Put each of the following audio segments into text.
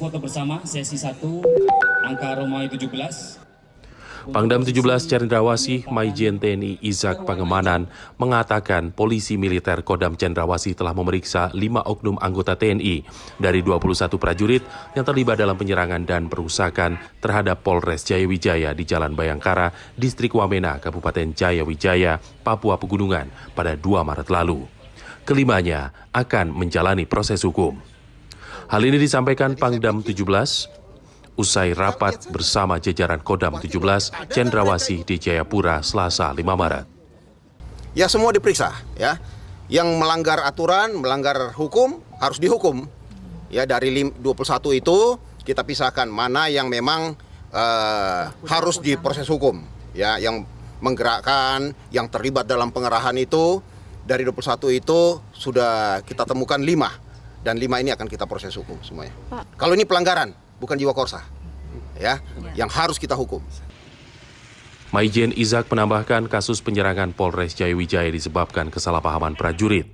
Foto bersama sesi 1 angka Romawi 17. Pangdam 17 Cendrawasih Mayjen TNI Izak Pangemanan mengatakan polisi militer Kodam Cendrawasih telah memeriksa 5 oknum anggota TNI dari 21 prajurit yang terlibat dalam penyerangan dan perusakan terhadap Polres Jayawijaya di Jalan Bayangkara, Distrik Wamena, Kabupaten Jayawijaya, Papua Pegunungan pada 2 Maret lalu. Kelimanya akan menjalani proses hukum. Hal ini disampaikan Pangdam 17 usai rapat bersama jajaran Kodam 17 Cendrawasih di Jayapura Selasa 5 Maret. Ya semua diperiksa ya. Yang melanggar aturan, melanggar hukum harus dihukum. Ya dari 21 itu kita pisahkan mana yang memang uh, harus diproses hukum ya yang menggerakkan, yang terlibat dalam pengerahan itu dari 21 itu sudah kita temukan 5 dan lima ini akan kita proses hukum semuanya. Pak. Kalau ini pelanggaran, bukan jiwa korsa, ya, ya. yang harus kita hukum. Maijen Izak menambahkan kasus penyerangan Polres Jayawijaya disebabkan kesalahpahaman prajurit.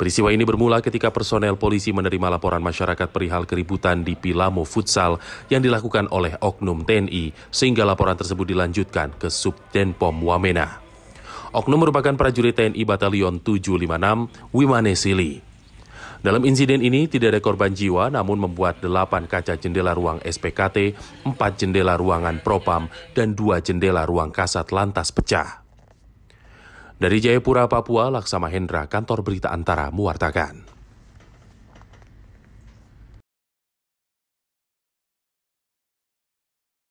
Peristiwa ini bermula ketika personel polisi menerima laporan masyarakat perihal keributan di Pilamo Futsal yang dilakukan oleh Oknum TNI, sehingga laporan tersebut dilanjutkan ke Subdenpom Wamena. Oknum merupakan prajurit TNI Batalion 756 Wimane Sili. Dalam insiden ini tidak ada korban jiwa namun membuat 8 kaca jendela ruang SPKT, 4 jendela ruangan propam, dan 2 jendela ruang kasat lantas pecah. Dari Jayapura, Papua, Laksama Hendra, Kantor Berita Antara, mewartakan.